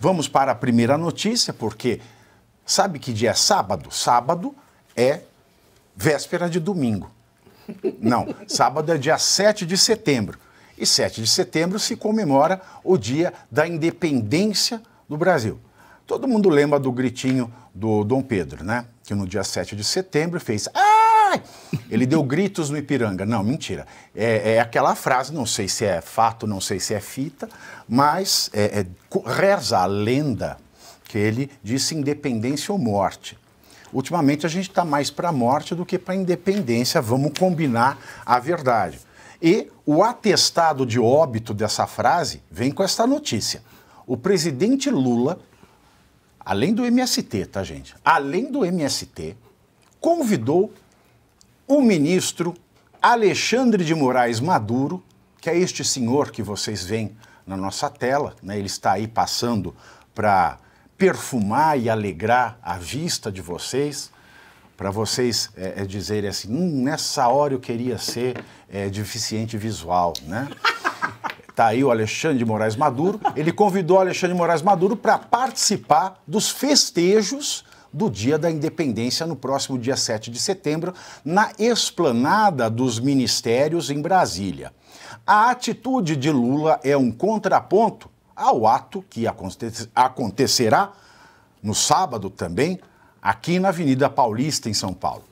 Vamos para a primeira notícia, porque sabe que dia é sábado? Sábado é véspera de domingo. Não, sábado é dia 7 de setembro. E 7 de setembro se comemora o dia da independência do Brasil. Todo mundo lembra do gritinho do Dom Pedro, né? Que no dia 7 de setembro fez. Ah! ai! Ele deu gritos no Ipiranga. Não, mentira. É, é, aquela frase, não sei se é fato, não sei se é fita, mas é, é, reza a lenda que ele disse independência ou morte. Ultimamente a gente está mais para a morte do que para a independência, vamos combinar a verdade. E o atestado de óbito dessa frase vem com esta notícia. O presidente Lula, além do MST, tá, gente? Além do MST, convidou o ministro Alexandre de Moraes Maduro, que é este senhor que vocês veem na nossa tela, né? ele está aí passando para perfumar e alegrar a vista de vocês, para vocês é, é dizerem assim, hum, nessa hora eu queria ser é, deficiente visual, né? Está aí o Alexandre de Moraes Maduro. Ele convidou o Alexandre de Moraes Maduro para participar dos festejos do Dia da Independência, no próximo dia 7 de setembro, na esplanada dos ministérios em Brasília. A atitude de Lula é um contraponto ao ato que acontecerá no sábado também, aqui na Avenida Paulista, em São Paulo,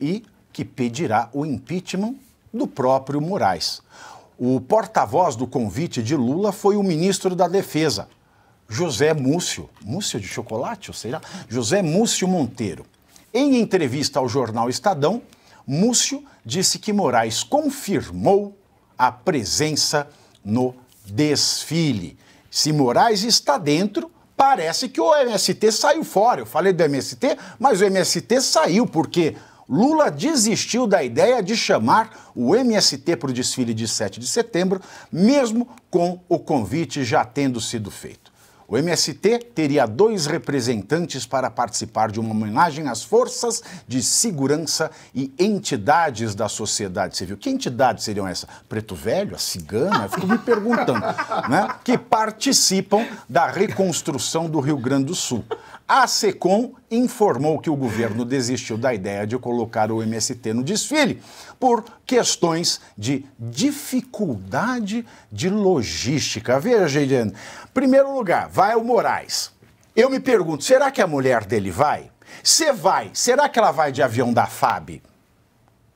e que pedirá o impeachment do próprio Moraes. O porta-voz do convite de Lula foi o ministro da Defesa, José Múcio, Múcio de chocolate, ou seja, José Múcio Monteiro. Em entrevista ao jornal Estadão, Múcio disse que Moraes confirmou a presença no desfile. Se Moraes está dentro, parece que o MST saiu fora. Eu falei do MST, mas o MST saiu porque Lula desistiu da ideia de chamar o MST para o desfile de 7 de setembro, mesmo com o convite já tendo sido feito. O MST teria dois representantes para participar de uma homenagem às forças de segurança e entidades da sociedade civil. Que entidades seriam essas? Preto Velho, a Cigana? Eu fico me perguntando, né? Que participam da reconstrução do Rio Grande do Sul. A SECOM informou que o governo desistiu da ideia de colocar o MST no desfile por questões de dificuldade de logística. Veja, Em primeiro lugar, vai o Moraes. Eu me pergunto, será que a mulher dele vai? Você vai, será que ela vai de avião da FAB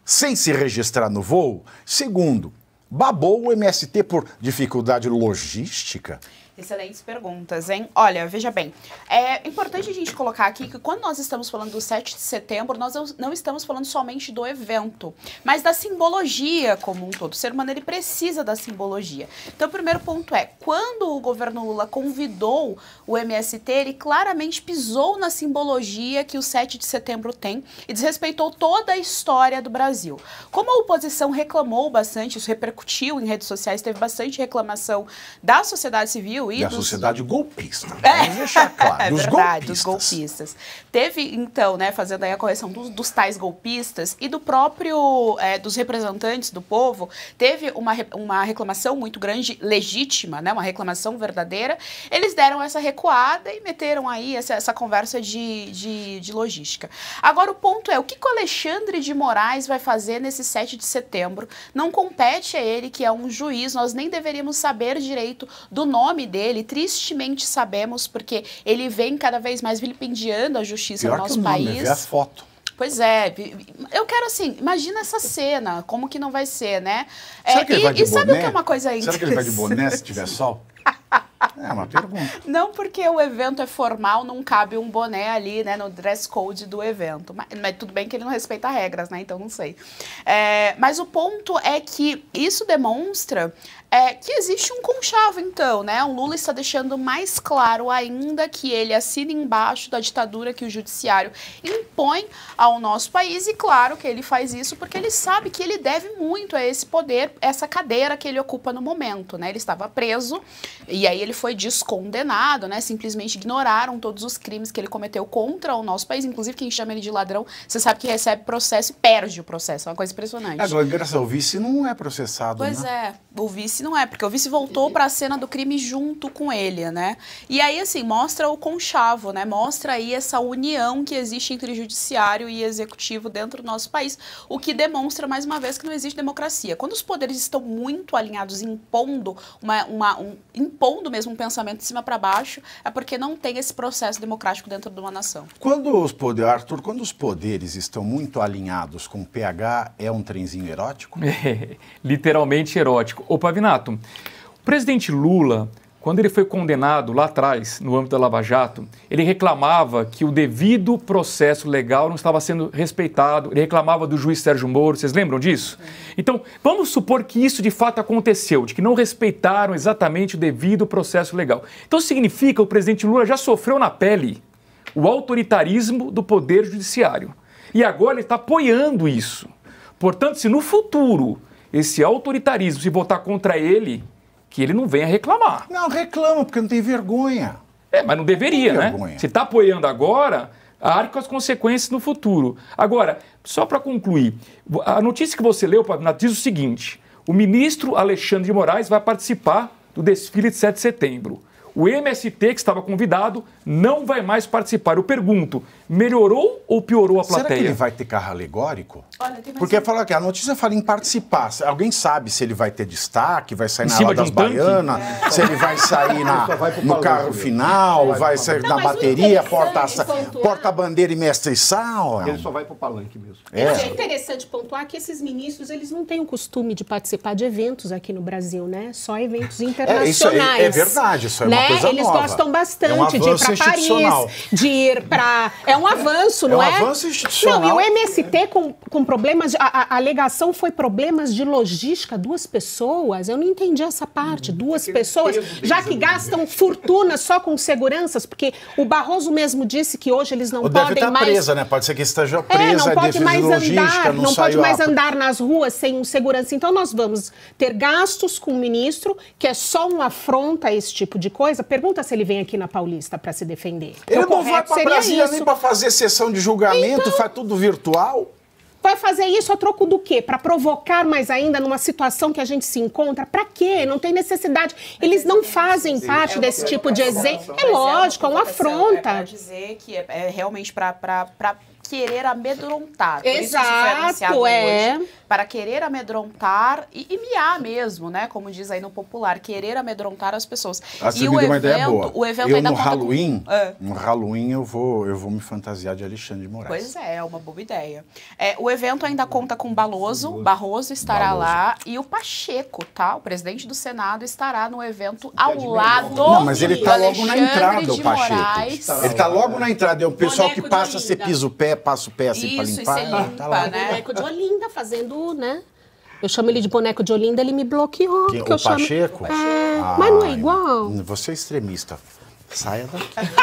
sem se registrar no voo? Segundo, babou o MST por dificuldade logística? Excelentes perguntas, hein? Olha, veja bem, é importante a gente colocar aqui que quando nós estamos falando do 7 de setembro, nós não estamos falando somente do evento, mas da simbologia como um todo. O ser humano ele precisa da simbologia. Então, o primeiro ponto é, quando o governo Lula convidou o MST, ele claramente pisou na simbologia que o 7 de setembro tem e desrespeitou toda a história do Brasil. Como a oposição reclamou bastante, isso repercutiu em redes sociais, teve bastante reclamação da sociedade civil e, e a sociedade golpista. É. Vamos deixar claro. É verdade, golpistas. dos golpistas. Teve, então, né, fazendo aí a correção dos, dos tais golpistas e do próprio, é, dos representantes do povo, teve uma, uma reclamação muito grande, legítima, né, uma reclamação verdadeira. Eles deram essa recuada e meteram aí essa, essa conversa de, de, de logística. Agora, o ponto é, o que, que o Alexandre de Moraes vai fazer nesse 7 de setembro? Não compete a ele, que é um juiz, nós nem deveríamos saber direito do nome dele, tristemente sabemos, porque ele vem cada vez mais vilipendiando a justiça Pior no nosso que o país. a foto. Pois é, eu quero assim, imagina essa cena, como que não vai ser, né? É, Será é, que ele e vai de e boné? sabe o que é uma coisa interessante? Será que ele vai de boné se tiver sol? É uma pergunta. Não porque o evento é formal, não cabe um boné ali, né, no dress code do evento. Mas, mas tudo bem que ele não respeita regras, né? Então não sei. É, mas o ponto é que isso demonstra é, que existe um conchavo, então, né? O Lula está deixando mais claro ainda que ele assina embaixo da ditadura que o judiciário impõe ao nosso país, e claro que ele faz isso porque ele sabe que ele deve muito a esse poder, essa cadeira que ele ocupa no momento, né? Ele estava preso e aí ele foi descondenado, né? Simplesmente ignoraram todos os crimes que ele cometeu contra o nosso país, inclusive quem chama ele de ladrão, você sabe que recebe processo e perde o processo, é uma coisa impressionante. agora, é graças ao vice não é processado, pois né? Pois é, o vice não é, porque o vice voltou para a cena do crime junto com ele, né? E aí, assim, mostra o conchavo, né? Mostra aí essa união que existe entre judiciário e executivo dentro do nosso país, o que demonstra, mais uma vez, que não existe democracia. Quando os poderes estão muito alinhados, impondo, uma, uma um, impondo mesmo um pensamento de cima para baixo, é porque não tem esse processo democrático dentro de uma nação. Quando os poderes, Arthur, quando os poderes estão muito alinhados com o PH, é um trenzinho erótico? literalmente erótico. Ô, Pavina, Renato, o presidente Lula, quando ele foi condenado lá atrás, no âmbito da Lava Jato, ele reclamava que o devido processo legal não estava sendo respeitado, ele reclamava do juiz Sérgio Moro, vocês lembram disso? Então, vamos supor que isso de fato aconteceu, de que não respeitaram exatamente o devido processo legal. Então, significa que o presidente Lula já sofreu na pele o autoritarismo do poder judiciário. E agora ele está apoiando isso. Portanto, se no futuro esse autoritarismo, se votar contra ele, que ele não venha reclamar. Não, reclama, porque não tem vergonha. É, mas não deveria, né? Se está apoiando agora, arque com as consequências no futuro. Agora, só para concluir, a notícia que você leu, Pavinato, diz o seguinte: o ministro Alexandre de Moraes vai participar do desfile de 7 de setembro. O MST, que estava convidado, não vai mais participar. Eu pergunto, melhorou ou piorou a plateia? Será que ele vai ter carro alegórico? Olha, Porque um... falou que a notícia fala em participar. Alguém sabe se ele vai ter destaque, vai sair em na Ala das um Baianas, é. se ele vai sair na, vai no carro final, vai, vai sair não, na bateria, porta-bandeira porta e mestre sal. É. Ele só vai para o palanque mesmo. É. é interessante pontuar que esses ministros, eles não têm o costume de participar de eventos aqui no Brasil, né? Só eventos internacionais. É, isso é, é verdade, isso é né? uma coisa eles nova. gostam bastante é um de ir para Paris, de ir para. É um avanço, é não um é? avanço institucional. Não, e o MST com, com problemas. De, a, a, alegação foi problemas de logística, duas pessoas. Eu não entendi essa parte. Hum, duas pessoas, já que Deus gastam fortuna só com seguranças, porque o Barroso mesmo disse que hoje eles não Ou podem deve tá estar mais. presa, né? Pode ser que esteja é, presa, é, não pode mais andar, não, não pode mais a... andar nas ruas sem um segurança. Então nós vamos ter gastos com o ministro, que é só um afronta a esse tipo de coisa coisa, pergunta se ele vem aqui na Paulista para se defender. Ele não tá vai para Brasília isso. nem para fazer sessão de julgamento, então... faz tudo virtual? Vai fazer isso a troco do quê? Para provocar mais ainda numa situação que a gente se encontra? Para quê? Não tem necessidade. Eles não fazem parte é desse tipo de exemplo. É, é lógico, é uma né, afronta. É para dizer que é, é realmente para querer amedrontar. Exato, é. para querer amedrontar e, e miar mesmo, né? Como diz aí no popular, querer amedrontar as pessoas. Ah, e o evento, é uma ideia boa. o evento eu, ainda no Halloween, com... É. no Halloween eu vou, eu vou me fantasiar de Alexandre de Moraes. Pois é, é uma boa ideia. É, o evento ainda conta com Baloso, Barroso estará Baloso. lá e o Pacheco, tá? O presidente do Senado estará no evento ao é lado. Não, mas ele tá logo na entrada, o Pacheco. Ele tá logo na entrada, é o pessoal Boneco que passa a ser piso-pé passa o pé assim para limpar. Isso, limpa, ah, tá lá. né? Boneco de Olinda fazendo, né? Eu chamo ele de boneco de Olinda, ele me bloqueou. Que, o eu Pacheco? Chamo... É, ah, mas não é igual? Você é extremista. Saia daqui.